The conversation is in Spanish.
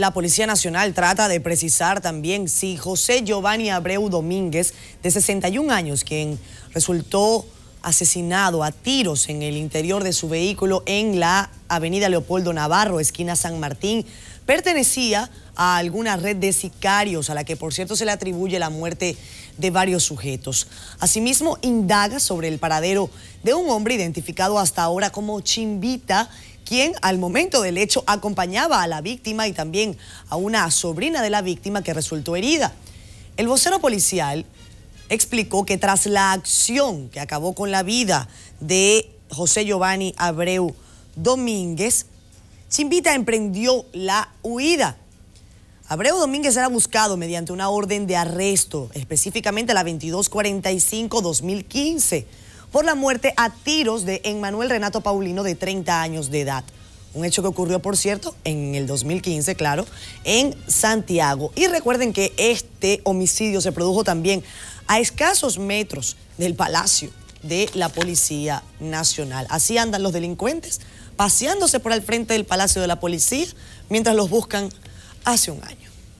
La Policía Nacional trata de precisar también si José Giovanni Abreu Domínguez, de 61 años, quien resultó asesinado a tiros en el interior de su vehículo en la avenida Leopoldo Navarro, esquina San Martín, pertenecía a alguna red de sicarios, a la que por cierto se le atribuye la muerte de varios sujetos. Asimismo, indaga sobre el paradero de un hombre identificado hasta ahora como Chimbita, quien al momento del hecho acompañaba a la víctima y también a una sobrina de la víctima que resultó herida. El vocero policial explicó que tras la acción que acabó con la vida de José Giovanni Abreu Domínguez, Chimbita emprendió la huida. Abreu Domínguez era buscado mediante una orden de arresto, específicamente la 2245-2015 por la muerte a tiros de Emmanuel Renato Paulino de 30 años de edad. Un hecho que ocurrió, por cierto, en el 2015, claro, en Santiago. Y recuerden que este homicidio se produjo también a escasos metros del Palacio de la Policía Nacional. Así andan los delincuentes, paseándose por el frente del Palacio de la Policía mientras los buscan hace un año.